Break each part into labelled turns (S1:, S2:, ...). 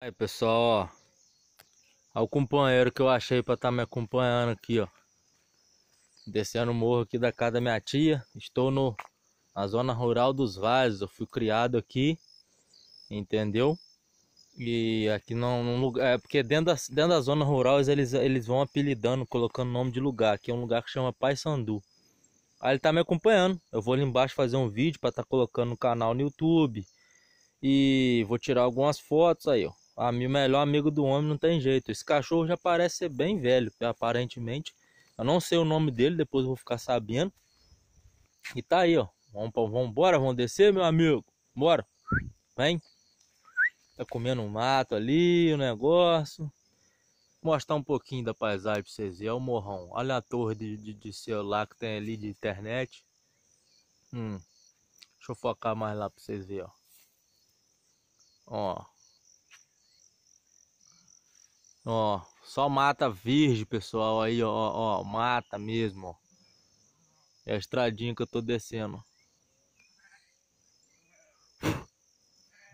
S1: Aí pessoal, ó, o companheiro que eu achei para estar tá me acompanhando aqui, ó. Descendo o morro aqui da casa da minha tia. Estou no, na zona rural dos Vazes. Eu fui criado aqui, entendeu? E aqui não, num lugar. É porque dentro da, dentro da zona rural eles, eles vão apelidando, colocando nome de lugar. Aqui é um lugar que chama Pai Sandu. Aí ele tá me acompanhando. Eu vou ali embaixo fazer um vídeo para estar tá colocando no canal no YouTube. E vou tirar algumas fotos aí, ó. O melhor amigo do homem não tem jeito. Esse cachorro já parece ser bem velho, aparentemente. Eu não sei o nome dele, depois eu vou ficar sabendo. E tá aí, ó. Vamos, vamos embora, vamos descer, meu amigo. Bora. Vem. Tá comendo um mato ali, o um negócio. Vou mostrar um pouquinho da paisagem pra vocês verem. Olha o morrão. Olha a torre de, de, de celular que tem ali de internet. Hum. Deixa eu focar mais lá pra vocês verem, ó. Ó. Ó, só mata virgem pessoal. Aí, ó, ó, mata mesmo, ó. É a estradinha que eu tô descendo.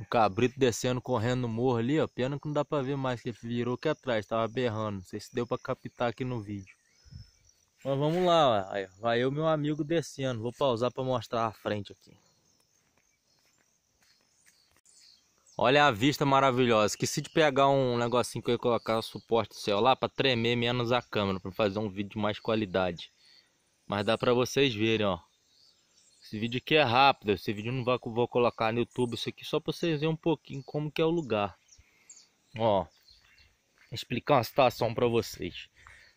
S1: O cabrito descendo, correndo no morro ali, ó. Pena que não dá pra ver mais, que ele virou aqui atrás, tava berrando. Não sei se deu pra captar aqui no vídeo. Mas vamos lá, ó. Aí, vai eu meu amigo descendo. Vou pausar pra mostrar a frente aqui. Olha a vista maravilhosa. Esqueci de pegar um negocinho que eu ia colocar o suporte do lá para tremer menos a câmera, para fazer um vídeo de mais qualidade. Mas dá para vocês verem, ó. Esse vídeo aqui é rápido, esse vídeo não vai, vou colocar no YouTube isso aqui só para vocês verem um pouquinho como que é o lugar. Ó, explicar uma situação para vocês.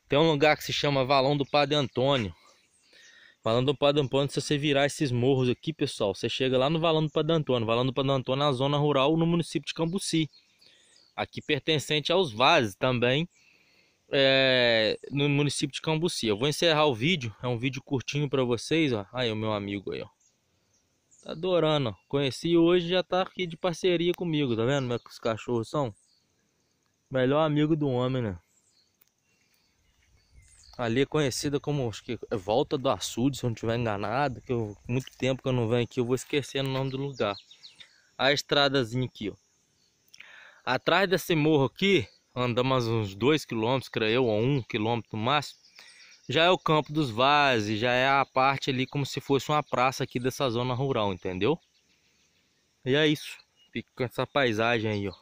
S1: Tem um lugar que se chama Valão do Padre Antônio. Valando Antônio, se você virar esses morros aqui, pessoal, você chega lá no Valando Antônio. Valando o é a zona rural no município de Cambuci. Aqui pertencente aos vases também, é, no município de Cambuci. Eu vou encerrar o vídeo, é um vídeo curtinho para vocês, ó. Aí o meu amigo aí, ó. Tá adorando, ó. Conheci hoje já tá aqui de parceria comigo, tá vendo como é que os cachorros são? Melhor amigo do homem, né? ali é conhecida como acho que é Volta do Açude, se eu não estiver enganado, que eu, muito tempo que eu não venho aqui, eu vou esquecer o nome do lugar. A estradazinha aqui, ó. Atrás desse morro aqui, andamos uns 2 km, creio, ou 1 um km no máximo, já é o Campo dos Vazes, já é a parte ali como se fosse uma praça aqui dessa zona rural, entendeu? E é isso. Fica com essa paisagem aí, ó.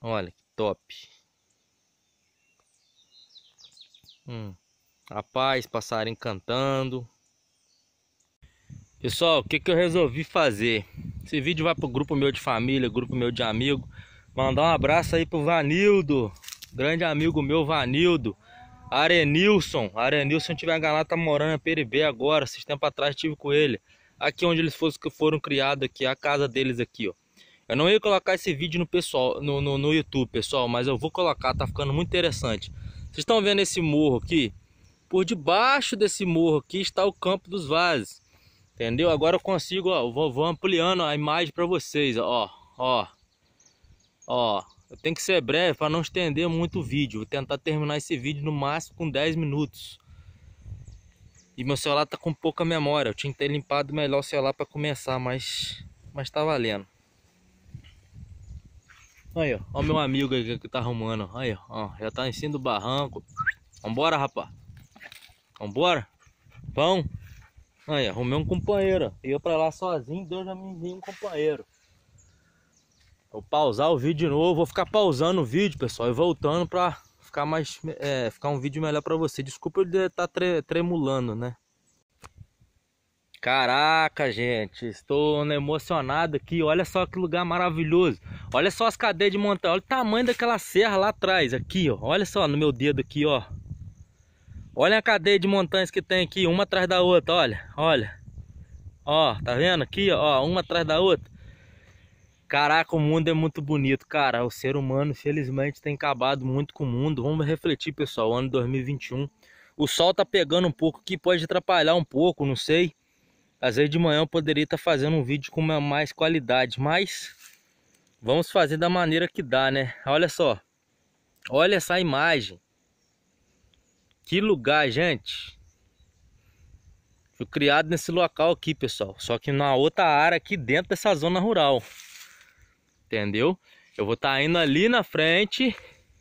S1: Olha que top. Hum. Rapaz, passarinho cantando. Pessoal, o que, que eu resolvi fazer? Esse vídeo vai pro grupo meu de família, grupo meu de amigo. Mandar um abraço aí pro Vanildo. Grande amigo meu, Vanildo. Arenilson. Arenilson tiver galera tá morando em Peribé agora. Esses tempos atrás tive com ele. Aqui onde eles foram, foram criados aqui, a casa deles aqui, ó. Eu não ia colocar esse vídeo no pessoal, no, no, no YouTube, pessoal, mas eu vou colocar, tá ficando muito interessante. Vocês estão vendo esse morro aqui? Por debaixo desse morro aqui está o Campo dos Vazes. Entendeu? Agora eu consigo, ó, vou, vou ampliando a imagem para vocês, ó, ó. Ó, eu tenho que ser breve para não estender muito o vídeo. Vou tentar terminar esse vídeo no máximo com 10 minutos. E meu celular tá com pouca memória. Eu tinha que ter limpado melhor o celular para começar, mas mas tá valendo. Aí, ó. Ó meu amigo aí que tá arrumando. Aí, ó. Já tá em cima do barranco. Vambora, rapaz. Vambora. Pão. Aí, arrumei um companheiro. Ia pra lá sozinho, dois amiguinhos, um companheiro. Vou pausar o vídeo de novo. Vou ficar pausando o vídeo, pessoal. E voltando pra ficar mais... É, ficar um vídeo melhor pra você. Desculpa eu estar tá tre tremulando, né? Caraca, gente, estou emocionado aqui. Olha só que lugar maravilhoso. Olha só as cadeias de montanha. Olha o tamanho daquela serra lá atrás. Aqui, ó. Olha só no meu dedo aqui, ó. Olha a cadeia de montanhas que tem aqui. Uma atrás da outra, olha. Olha. Ó, tá vendo aqui, ó. Uma atrás da outra. Caraca, o mundo é muito bonito, cara. O ser humano, felizmente, tem acabado muito com o mundo. Vamos refletir, pessoal. O ano 2021. O sol tá pegando um pouco que pode atrapalhar um pouco, não sei. Às vezes de manhã eu poderia estar tá fazendo um vídeo com mais qualidade, mas Vamos fazer da maneira que dá, né? Olha só. Olha essa imagem. Que lugar, gente. Fui criado nesse local aqui, pessoal. Só que na outra área aqui dentro dessa zona rural. Entendeu? Eu vou estar tá indo ali na frente.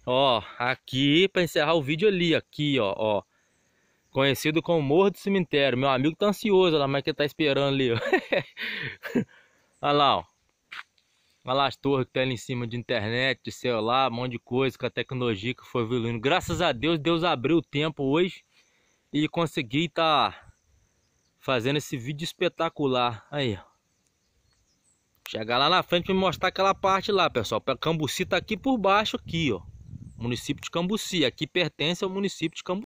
S1: Ó, aqui para encerrar o vídeo ali. Aqui, ó, ó. Conhecido como Morro do Cemitério. Meu amigo tá ansioso lá, mas é que tá esperando ali, ó. Olha lá, ó. Olha lá as torres que estão tá ali em cima de internet, de celular, um monte de coisa com a tecnologia que foi evoluindo. Graças a Deus, Deus abriu o tempo hoje e consegui estar tá fazendo esse vídeo espetacular. Aí, ó. Chegar lá na frente e mostrar aquela parte lá, pessoal. Cambuci tá aqui por baixo, aqui, ó. Município de Cambuci. Aqui pertence ao município de Cambuci.